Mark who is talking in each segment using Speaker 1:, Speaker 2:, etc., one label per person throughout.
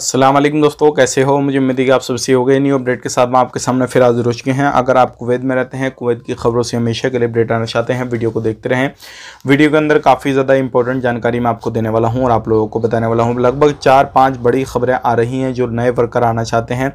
Speaker 1: असलम दोस्तों कैसे हो मुझे उम्मीद है कि आप सबसे हो गए न्यू अपडेट के साथ में आपके सामने फिर हाजिर हो चुके हैं अगर आप कुवैत में रहते हैं कुवैत की खबरों से हमेशा के लिए अपडेट आना चाहते हैं वीडियो को देखते रहें वीडियो के अंदर काफ़ी ज़्यादा इंपॉर्टेंट जानकारी मैं आपको देने वाला हूं और आप लोगों को बताने वाला हूँ लगभग चार पाँच बड़ी खबरें आ रही हैं जो नए वर्कर आना चाहते हैं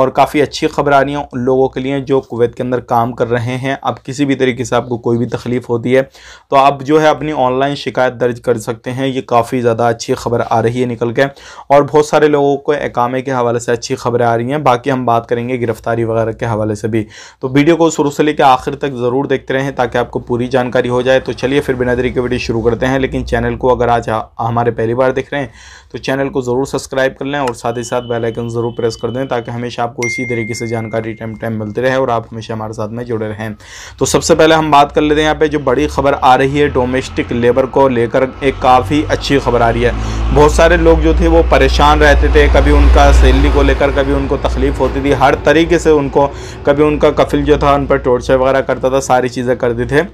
Speaker 1: और काफ़ी अच्छी खबर आ रही हैं उन लोगों के लिए जो कुवैत के अंदर काम कर रहे हैं अब किसी भी तरीके से आपको कोई भी तकलीफ़ होती है तो आप जो है अपनी ऑनलाइन शिकायत दर्ज कर सकते हैं ये काफ़ी ज़्यादा अच्छी खबर आ रही है निकल के और बहुत सारे लोग लोगों को एकामे के हवाले से अच्छी खबरें आ रही हैं बाकी हम बात करेंगे गिरफ्तारी वगैरह के हवाले से भी तो वीडियो को शुरू से लेकर आखिर तक ज़रूर देखते रहें ताकि आपको पूरी जानकारी हो जाए तो चलिए फिर बिना के वीडियो शुरू करते हैं लेकिन चैनल को अगर आज हमारे पहली बार देख रहे हैं तो चैनल को ज़रूर सब्सक्राइब कर लें और साथ ही साथ बेलाइकन ज़रूर प्रेस कर दें ताकि हमेशा आपको इसी तरीके से जानकारी टाइम टाइम मिलती रहे और आप हमेशा हमारे साथ में जुड़े रहें तो सबसे पहले हम बात कर लेते हैं यहाँ पर जो बड़ी खबर आ रही है डोमेस्टिक लेबर को लेकर एक काफ़ी अच्छी खबर आ रही है बहुत सारे लोग जो थे वो परेशान रहते थे कभी उनका सैलरी को लेकर कभी उनको तकलीफ़ होती थी हर तरीके से उनको कभी उनका कफिल जो था उन पर टॉर्चर वगैरह करता था सारी चीज़ें करते थे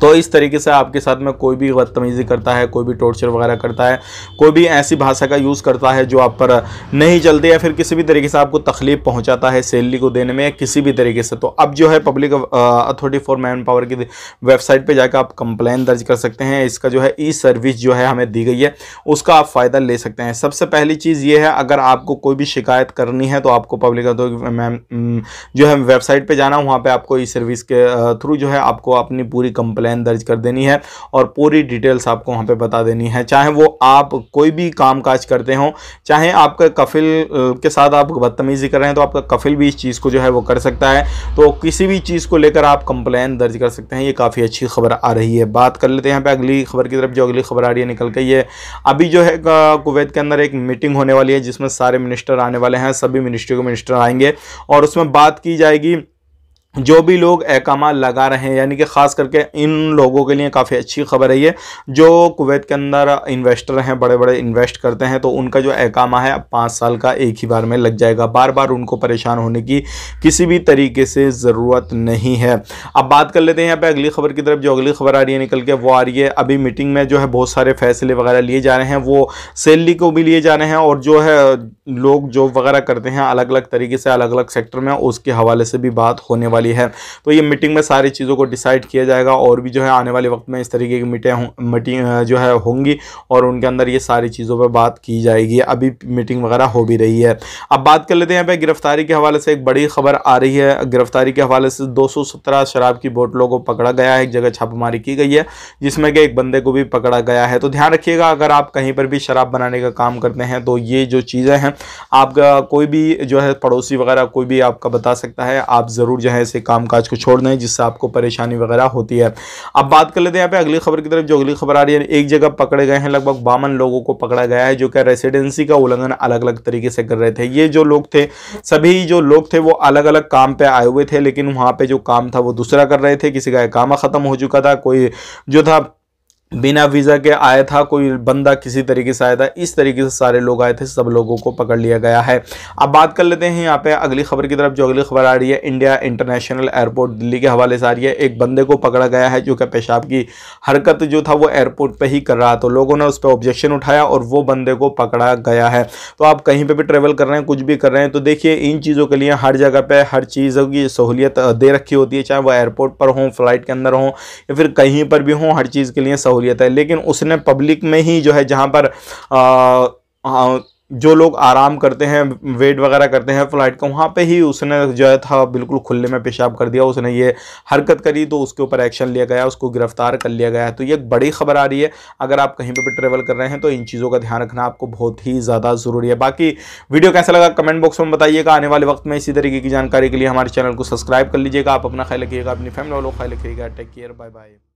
Speaker 1: तो इस तरीके से आपके साथ में कोई भी बदतमीज़ी करता है कोई भी टॉर्चर वगैरह करता है कोई भी ऐसी भाषा का यूज़ करता है जो आप पर नहीं चलती या फिर किसी भी तरीके से आपको तकलीफ पहुँचाता है सैलरी को देने में किसी भी तरीके से तो अब जो है public authority for manpower की वेबसाइट पर जाकर आप कंप्लेन दर्ज कर सकते हैं इसका जो है ई सर्विस जो है हमें दी गई है उसका आप फ़ायदा ले सकते हैं सबसे पहली चीज़ ये है अगर आपको कोई भी शिकायत करनी है तो आपको पब्लिक अथॉरिटी जो है वेबसाइट पर जाना वहाँ पर आपको ई सर्विस के थ्रू जो है आपको अपनी पूरी कंप्लेन कंप्लेन दर्ज कर देनी है और पूरी डिटेल्स आपको वहाँ पर बता देनी है चाहे वो आप कोई भी काम काज करते हों चाहे आपका कफिल के साथ आप बदतमीज़ी कर रहे हैं तो आपका कफिल भी इस चीज़ को जो है वो कर सकता है तो किसी भी चीज़ को लेकर आप कंप्लेन दर्ज कर सकते हैं ये काफ़ी अच्छी खबर आ रही है बात कर लेते हैं यहाँ पे अगली खबर की तरफ जो अगली खबर आ रही है निकल के ये अभी जो है कुवैत के अंदर एक मीटिंग होने वाली है जिसमें सारे मिनिस्टर आने वाले हैं सभी मिनिस्ट्री के मिनिस्टर आएंगे और उसमें बात की जाएगी जो भी लोग अहकाम लगा रहे हैं यानी कि ख़ास करके इन लोगों के लिए काफ़ी अच्छी खबर है ये जो कुवैत के अंदर इन्वेस्टर हैं बड़े बड़े इन्वेस्ट करते हैं तो उनका जो अहकाम है अब पाँच साल का एक ही बार में लग जाएगा बार बार उनको परेशान होने की किसी भी तरीके से ज़रूरत नहीं है अब बात कर लेते हैं यहाँ पर अगली खबर की तरफ जो अगली खबर आ रही है निकल के वो आ रही है अभी मीटिंग में जो है बहुत सारे फैसले वगैरह लिए जा रहे हैं वो सैलरी को भी लिए जा रहे हैं और जो है लोग जॉब वगैरह करते हैं अलग अलग तरीके से अलग अलग सेक्टर में उसके हवाले से भी बात होने वाली वाली है तो ये मीटिंग में सारी चीज़ों को डिसाइड किया जाएगा और भी जो है आने वाले वक्त में इस तरीके की मीटें मीटिंग जो है होंगी और उनके अंदर ये सारी चीज़ों पर बात की जाएगी अभी मीटिंग वगैरह हो भी रही है अब बात कर लेते हैं यहाँ पर गिरफ्तारी के हवाले से एक बड़ी खबर आ रही है गिरफ्तारी के हवाले से दो शराब की बोतलों को पकड़ा गया है एक जगह छापेमारी की गई है जिसमें कि एक बंदे को भी पकड़ा गया है तो ध्यान रखिएगा अगर आप कहीं पर भी शराब बनाने का काम करते हैं तो ये जो चीज़ें हैं आपका कोई भी जो है पड़ोसी वगैरह कोई भी आपका बता सकता है आप ज़रूर जो है से कामकाज को छोड़ना है जिससे आपको परेशानी वगैरह होती है अब बात कर लेते हैं यहाँ पे अगली खबर की तरफ जो अगली खबर आ रही है एक जगह पकड़े गए हैं लगभग बावन लोगों को पकड़ा गया है जो कि रेसिडेंसी का उल्लंघन अलग अलग तरीके से कर रहे थे ये जो लोग थे सभी जो लोग थे वो अलग अलग काम पर आए हुए थे लेकिन वहाँ पर जो काम था वो दूसरा कर रहे थे किसी का काम ख़त्म हो चुका था कोई जो था बिना वीज़ा के आया था कोई बंदा किसी तरीके से आया था इस तरीके से सारे लोग आए थे सब लोगों को पकड़ लिया गया है अब बात कर लेते हैं यहाँ पे अगली खबर की तरफ जो अगली खबर आ रही है इंडिया इंटरनेशनल एयरपोर्ट दिल्ली के हवाले से आ रही है एक बंदे को पकड़ा गया है जो कि पेशाब की हरकत जो था वो एयरपोर्ट पर ही कर रहा तो लोगों ने उस पर ऑब्जेक्शन उठाया और वो बंदे को पकड़ा गया है तो आप कहीं पर भी ट्रेवल कर रहे हैं कुछ भी कर रहे हैं तो देखिए इन चीज़ों के लिए हर जगह पर हर चीज़ों की सहूलियत दे रखी होती है चाहे वह एयरपोर्ट पर हों फ्लाइट के अंदर हों या फिर कहीं पर भी हों हर चीज़ के लिए सहूलियत सहूलियत है लेकिन उसने पब्लिक में ही जो है जहाँ पर आ, जो लोग आराम करते हैं वेट वगैरह करते हैं फ्लाइट का वहाँ पे ही उसने जो है था बिल्कुल खुले में पेशाब कर दिया उसने ये हरकत करी तो उसके ऊपर एक्शन लिया गया उसको गिरफ्तार कर लिया गया तो ये एक बड़ी खबर आ रही है अगर आप कहीं पर भी ट्रेवल कर रहे हैं तो इन चीज़ों का ध्यान रखना आपको बहुत ही ज़्यादा ज़रूरी है बाकी वीडियो कैसा लगा कमेंट बॉक्स में बताइएगा आने वाले वक्त में इसी तरीके की जानकारी के लिए हमारे चैनल को सब्सक्राइब कर लीजिएगा आप अपना ख्याल रखिएगा अपनी फैमिली वालों का ख्याल रखिएगा टेक केयर बाय बाय